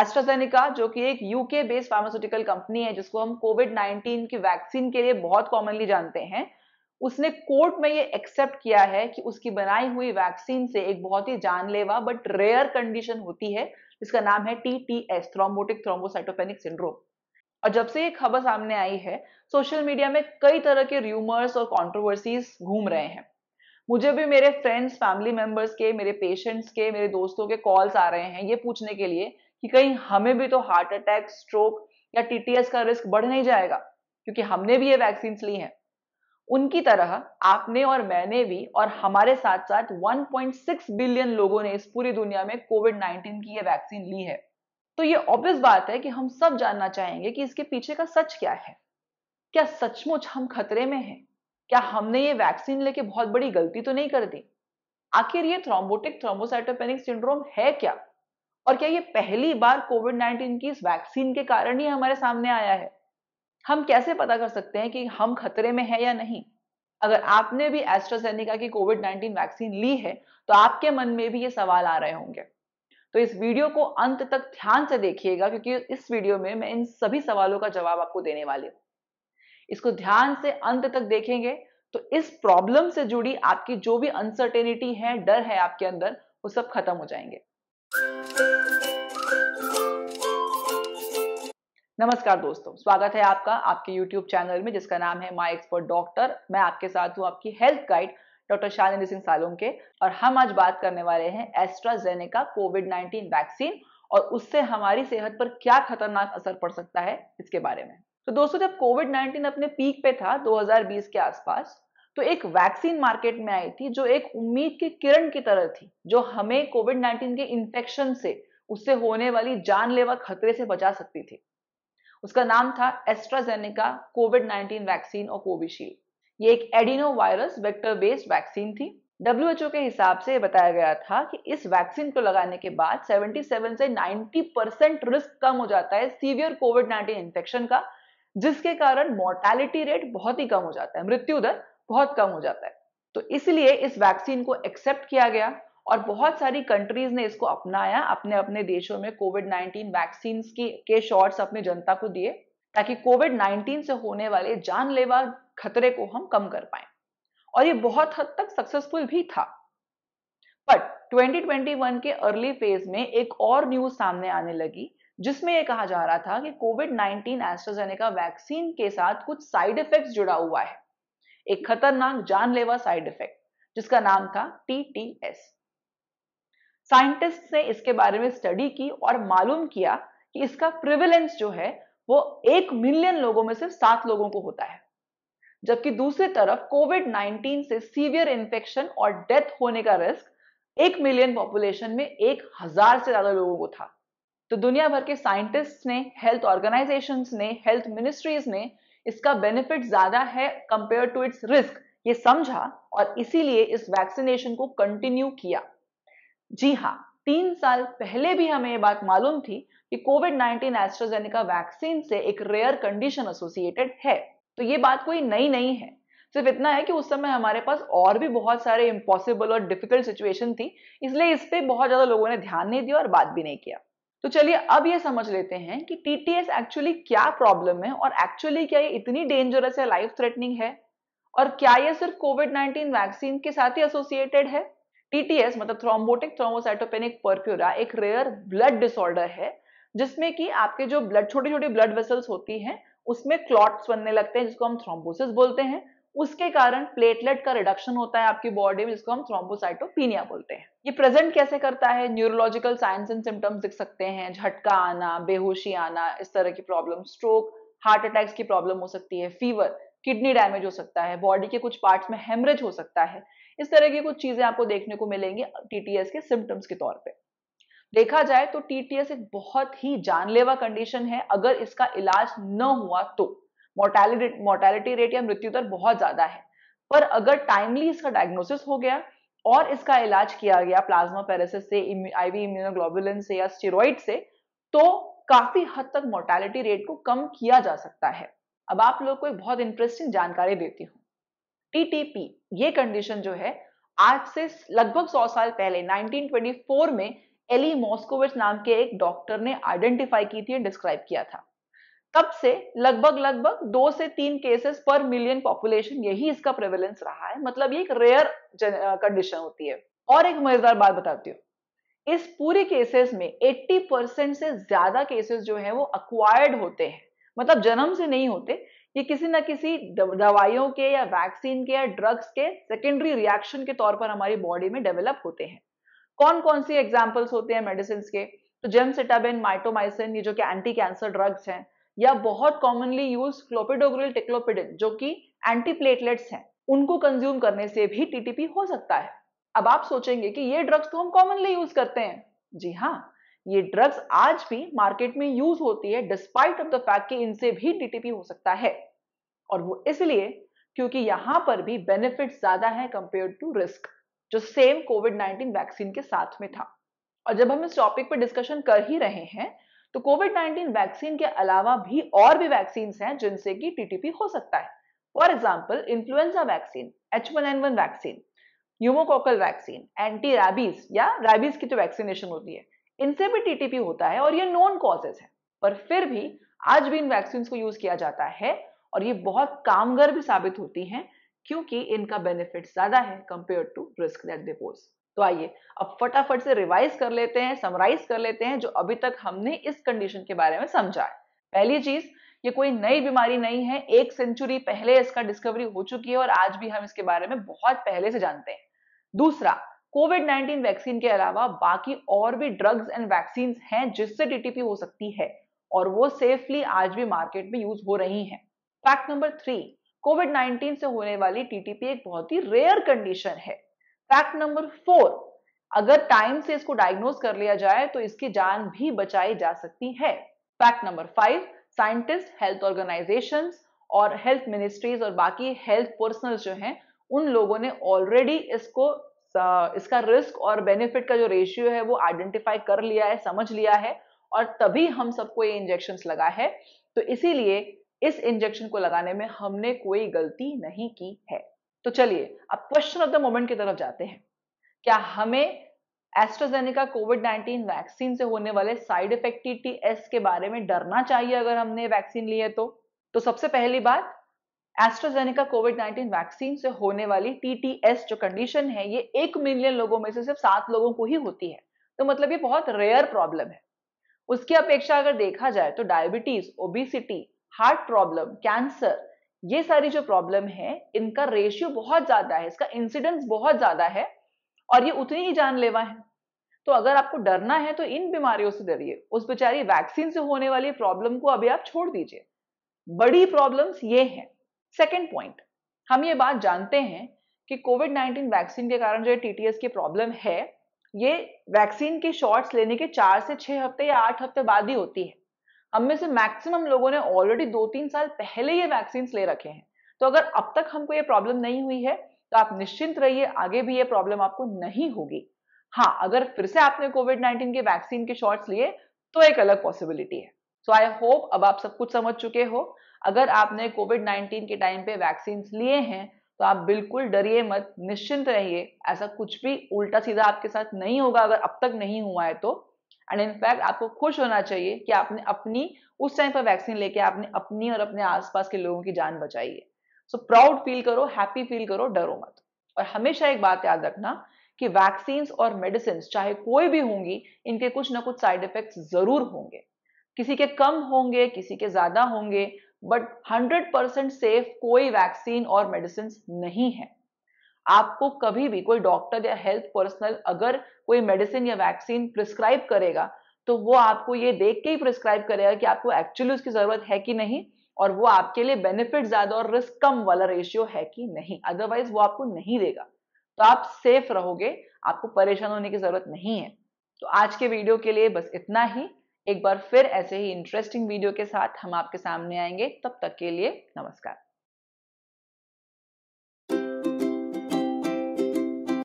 AstraZeneca जो कि एक यूके बेस्ड फार्मास्यूटिकल कंपनी है जिसको हम कोविड 19 की वैक्सीन के लिए बहुत कॉमनली जानते हैं उसने कोर्ट में ये एक्सेप्ट किया है कि उसकी बनाई हुई वैक्सीन से एक बहुत ही जानलेवा बट रेयर कंडीशन होती है जिसका नाम है T T S thrombotic thrombocytopenic syndrome और जब से ये खबर सामने आई है सोशल मीडिया में कई तरह के र्यूमर्स और कॉन्ट्रोवर्सीज घूम रहे हैं मुझे भी मेरे फ्रेंड्स फैमिली मेंबर्स के मेरे पेशेंट्स के मेरे दोस्तों के कॉल्स आ रहे हैं ये पूछने के लिए कि कहीं हमें भी तो हार्ट अटैक स्ट्रोक या टीटीएस का रिस्क बढ़ नहीं जाएगा क्योंकि हमने भी ये वैक्सीन ली हैं उनकी तरह आपने और मैंने भी और हमारे साथ साथ 1.6 बिलियन लोगों ने इस पूरी दुनिया में कोविड 19 की ये वैक्सीन ली है तो ये ऑब्वियस बात है कि हम सब जानना चाहेंगे कि इसके पीछे का सच क्या है क्या सचमुच हम खतरे में हैं क्या हमने ये वैक्सीन लेके बहुत बड़ी गलती तो नहीं कर दी आखिर ये थ्रोम्बोटिक थ्रोम्बोसाइटोपेनिक सिंड्रोम है क्या और क्या ये पहली बार कोविड 19 की इस वैक्सीन के कारण ही हमारे सामने आया है हम कैसे पता कर सकते हैं कि हम खतरे में हैं या नहीं अगर आपने भी एस्ट्राजेनिका की कोविड 19 वैक्सीन ली है तो आपके मन में भी ये सवाल आ रहे होंगे तो इस वीडियो को अंत तक ध्यान से देखिएगा क्योंकि इस वीडियो में मैं इन सभी सवालों का जवाब आपको देने वाली हूं इसको ध्यान से अंत तक देखेंगे तो इस प्रॉब्लम से जुड़ी आपकी जो भी अनसर्टेनिटी है डर है आपके अंदर वो सब खत्म हो जाएंगे नमस्कार दोस्तों स्वागत है आपका आपके YouTube चैनल में जिसका नाम है माई एक्सपर्ट डॉक्टर मैं आपके साथ हूँ आपकी health guide doctor Shalini Singh सालों के और हम आज बात करने वाले हैं एस्ट्राजेनेका कोविड 19 वैक्सीन और उससे हमारी सेहत पर क्या खतरनाक असर पड़ सकता है इसके बारे में तो दोस्तों जब कोविड 19 अपने पीक पे था 2020 के आसपास तो एक वैक्सीन मार्केट में आई थी जो एक उम्मीद की किरण की तरह थी जो हमें कोविड 19 के इंफेक्शन से उससे होने वाली जानलेवा खतरे से बचा सकती थी उसका नाम था एस्ट्राजेनिका कोविड 19 वैक्सीन और कोविशील्ड ये एक adeno virus vector based vaccine थी डब्ल्यूएचओ के हिसाब से बताया गया था कि इस वैक्सीन को लगाने के बाद 77 से 90 परसेंट रिस्क कम हो जाता है सीवियर कोविड 19 इन्फेक्शन का जिसके कारण मोर्टेलिटी रेट बहुत ही कम हो जाता है मृत्यु दर बहुत कम हो जाता है तो इसलिए इस वैक्सीन को एक्सेप्ट किया गया और बहुत सारी कंट्रीज ने इसको अपनाया अपने अपने देशों में कोविड नाइन्टीन वैक्सीन की के शॉर्ट्स अपनी जनता को दिए ताकि कोविड नाइन्टीन से होने वाले जानलेवा खतरे को हम कम कर पाए और ये बहुत हद तक सक्सेसफुल भी था बट 2021 के अर्ली फेज में एक और न्यूज सामने आने लगी जिसमें यह कहा जा रहा था कि कोविड नाइन्टीन एस्ट्राजेनेका वैक्सीन के साथ कुछ साइड इफेक्ट्स जुड़ा हुआ है एक खतरनाक जानलेवा साइड इफेक्ट जिसका नाम था टीटीएस साइंटिस्ट ने इसके बारे में स्टडी की और मालूम किया कि इसका प्रिविलेंस जो है वो एक मिलियन लोगों में सिर्फ सात लोगों को होता है जबकि दूसरी तरफ कोविड 19 से सीवियर इंफेक्शन और डेथ होने का रिस्क एक मिलियन पॉपुलेशन में एक हजार से ज्यादा लोगों को था तो दुनिया भर के साइंटिस्ट ने हेल्थ ऑर्गेनाइजेशन ने हेल्थ मिनिस्ट्रीज ने इसका बेनिफिट ज्यादा है कंपेयर टू इट्स रिस्क ये समझा और इसीलिए इस वैक्सीनेशन को कंटिन्यू किया जी हाँ तीन साल पहले भी हमें ये बात मालूम थी कि कोविड 19 एस्ट्रोजेनिका वैक्सीन से एक रेयर कंडीशन एसोसिएटेड है तो ये बात कोई नई नहीं है सिर्फ इतना है कि उस समय हमारे पास और भी बहुत सारे इम्पॉसिबल और डिफिकल्ट सिचुएशन थी इसलिए इस पर बहुत ज्यादा लोगों ने ध्यान नहीं दिया और बात भी नहीं किया तो चलिए अब ये समझ लेते हैं कि टीटीएस एक्चुअली क्या प्रॉब्लम है और एक्चुअली क्या ये इतनी डेंजरस है लाइफ थ्रेटनिंग है और क्या ये सिर्फ कोविड 19 वैक्सीन के साथ ही एसोसिएटेड है टीटीएस मतलब थ्रोम्बोटिक थ्रोमोसाइटोपेनिक परक्यूरा एक रेयर ब्लड डिसऑर्डर है जिसमें कि आपके जो ब्लड छोटी छोटी ब्लड वेसल्स होती हैं उसमें क्लॉट्स बनने लगते हैं जिसको हम थ्रोम्बोसिस बोलते हैं उसके कारण प्लेटलेट का रिडक्शन होता है आपकी बॉडी में जिसको हम थ्रोम्बोसाइटोपीनिया बोलते हैं ये प्रेजेंट कैसे करता है न्यूरोलॉजिकल साइंस एंड सिम्टम्स दिख सकते हैं झटका आना बेहोशी आना इस तरह की प्रॉब्लम स्ट्रोक हार्ट अटैक्स की प्रॉब्लम हो सकती है फीवर किडनी डैमेज हो सकता है बॉडी के कुछ पार्ट्स में हेमरेज हो सकता है इस तरह की कुछ चीजें आपको देखने को मिलेंगी टीटीएस के सिम्टम्स के तौर पे देखा जाए तो टीटीएस एक बहुत ही जानलेवा कंडीशन है अगर इसका इलाज न हुआ तो मोर्टेलिटी मोर्टेलिटी रेट या मृत्यु दर बहुत ज्यादा है पर अगर टाइमली इसका डायग्नोसिस हो गया और इसका इलाज किया गया प्लाज्मा पेरेसिस से आईवी इम्यूनोग्लोबुलिन से या स्टेरॉइड से तो काफी हद तक मोर्टेलिटी रेट को कम किया जा सकता है अब आप लोग को एक बहुत इंटरेस्टिंग जानकारी देती हूँ टीटीपी ये कंडीशन जो है आज से लगभग 100 साल पहले 1924 में एली मॉस्कोविच नाम के एक डॉक्टर ने आइडेंटिफाई की थी डिस्क्राइब किया था तब से लगभग लगभग दो से तीन केसेस पर मिलियन पॉपुलेशन यही इसका प्रेवलेंस रहा है मतलब ये एक रेयर कंडीशन होती है और एक मजेदार बात बताती हूँ इस पूरे केसेस में 80 परसेंट से ज्यादा केसेस जो है वो अक्वायर्ड होते हैं मतलब जन्म से नहीं होते ये किसी ना किसी दवाइयों के या वैक्सीन के या ड्रग्स के सेकेंडरी रिएक्शन के तौर पर हमारी बॉडी में डेवलप होते हैं कौन कौन सी एग्जाम्पल्स होते हैं मेडिसिन के तो जेमसिटाबिन माइटोमाइसिन ये जो कि एंटी कैंसर ड्रग्स हैं या बहुत कॉमनली यूज फ्लोपिडोग्रिल टेक्लोपिडिन जो कि एंटीप्लेटलेट्स हैं उनको कंज्यूम करने से भी टीटीपी हो सकता है अब आप सोचेंगे कि ये ड्रग्स तो हम कॉमनली यूज करते हैं जी हाँ ये ड्रग्स आज भी मार्केट में यूज होती है डिस्पाइट ऑफ द फैक्ट कि इनसे भी टीटीपी हो सकता है और वो इसलिए क्योंकि यहां पर भी बेनिफिट ज्यादा है कंपेयर टू रिस्क जो सेम कोविड 19 वैक्सीन के साथ में था और जब हम इस टॉपिक पर डिस्कशन कर ही रहे हैं तो कोविड 19 वैक्सीन के अलावा भी और भी वैक्सीन हैं जिनसे कि टीटीपी हो सकता है for example influenza vaccine H vaccine pneumococcal vaccine anti rabies या रैबीज की जो वैक्सीनेशन होती है इनसे भी टीटीपी होता है और ये नॉन कॉजेज है पर फिर भी आज भी इन वैक्सीन को यूज किया जाता है और ये बहुत कामगर भी साबित होती हैं क्योंकि इनका बेनिफिट ज्यादा है compare to risk that they pose तो आइए अब फटाफट से रिवाइज कर लेते हैं समराइज कर लेते हैं जो अभी तक हमने इस कंडीशन के बारे में समझा है पहली चीज ये कोई नई बीमारी नहीं है एक सेंचुरी पहले इसका डिस्कवरी हो चुकी है और आज भी हम इसके बारे में बहुत पहले से जानते हैं दूसरा कोविड 19 वैक्सीन के अलावा बाकी और भी ड्रग्स एंड वैक्सीन हैं जिससे डीटीपी हो सकती है और वो सेफली आज भी मार्केट में यूज हो रही हैं फैक्ट नंबर थ्री कोविड 19 से होने वाली टीटीपी एक बहुत ही रेयर कंडीशन है फैक्ट नंबर फोर अगर टाइम से इसको डायग्नोज कर लिया जाए तो इसकी जान भी बचाई जा सकती है fact number five scientist health organisation और हेल्थ मिनिस्ट्रीज और बाकी हेल्थ पर्सनल जो हैं उन लोगों ने ऑलरेडी इसको इसका रिस्क और बेनिफिट का जो रेशियो है वो आइडेंटिफाई कर लिया है समझ लिया है और तभी हम सबको ये इंजेक्शन लगा है तो इसीलिए इस इंजेक्शन को लगाने में हमने कोई गलती नहीं की है तो चलिए अब क्वेश्चन ऑफ द मोमेंट की तरफ जाते हैं क्या हमें एस्ट्राजेनिका कोविड 19 वैक्सीन से होने वाले साइड इफेक्ट टीटीएस के बारे में डरना चाहिए अगर हमने वैक्सीन ली है तो तो सबसे पहली बात एस्ट्राजेनिका कोविड 19 वैक्सीन से होने वाली टीटीएस जो कंडीशन है ये एक मिलियन लोगों में से सिर्फ सात लोगों को ही होती है तो मतलब ये बहुत रेयर प्रॉब्लम है उसकी अपेक्षा अगर देखा जाए तो diabetes obesity heart problem cancer ये सारी जो प्रॉब्लम है इनका रेशियो बहुत ज्यादा है इसका इंसिडेंस बहुत ज्यादा है और ये उतनी ही जानलेवा है तो अगर आपको डरना है तो इन बीमारियों से डरिए उस बेचारी वैक्सीन से होने वाली प्रॉब्लम को अभी आप छोड़ दीजिए बड़ी प्रॉब्लम्स ये हैं सेकेंड पॉइंट हम ये बात जानते हैं कि कोविड 19 वैक्सीन के कारण जो टीटीएस की प्रॉब्लम है ये वैक्सीन की शॉट्स लेने के चार से छह हफ्ते या आठ हफ्ते बाद ही होती है हम में से मैक्सिमम लोगों ने ऑलरेडी दो तीन साल पहले ये वैक्सीन ले रखे हैं तो अगर अब तक हमको ये प्रॉब्लम नहीं हुई है तो आप निश्चिंत रहिए आगे भी ये प्रॉब्लम आपको नहीं होगी हाँ अगर फिर से आपने कोविड नाइन्टीन के वैक्सीन के शॉट्स लिए तो एक अलग पॉसिबिलिटी है सो आई होप अब आप सब कुछ समझ चुके हो अगर आपने कोविड नाइन्टीन के टाइम पे वैक्सीन लिए हैं तो आप बिल्कुल डरिए मत निश्चिंत रहिए ऐसा कुछ भी उल्टा सीधा आपके साथ नहीं होगा अगर अब तक नहीं हुआ है तो एंड इनफैक्ट आपको खुश होना चाहिए कि आपने अपनी उस टाइम पर वैक्सीन लेके आपने अपनी और अपने आसपास के लोगों की जान बचाई है सो प्राउड फील करो हैप्पी फील करो डरो मत और हमेशा एक बात याद रखना कि वैक्सीन और मेडिसिन चाहे कोई भी होंगी इनके कुछ ना कुछ साइड इफेक्ट जरूर होंगे किसी के कम होंगे किसी के ज्यादा होंगे बट 100% सेफ कोई वैक्सीन और मेडिसिन नहीं है आपको कभी भी कोई डॉक्टर या हेल्थ पर्सनल अगर कोई मेडिसिन या वैक्सीन प्रिस्क्राइब करेगा तो वो आपको ये देख के ही प्रिस्क्राइब करेगा कि आपको एक्चुअली उसकी जरूरत है कि नहीं और वो आपके लिए बेनिफिट ज्यादा और रिस्क कम वाला रेशियो है कि नहीं अदरवाइज वो आपको नहीं देगा तो आप सेफ रहोगे आपको परेशान होने की जरूरत नहीं है तो आज के वीडियो के लिए बस इतना ही एक बार फिर ऐसे ही इंटरेस्टिंग वीडियो के साथ हम आपके सामने आएंगे तब तक के लिए नमस्कार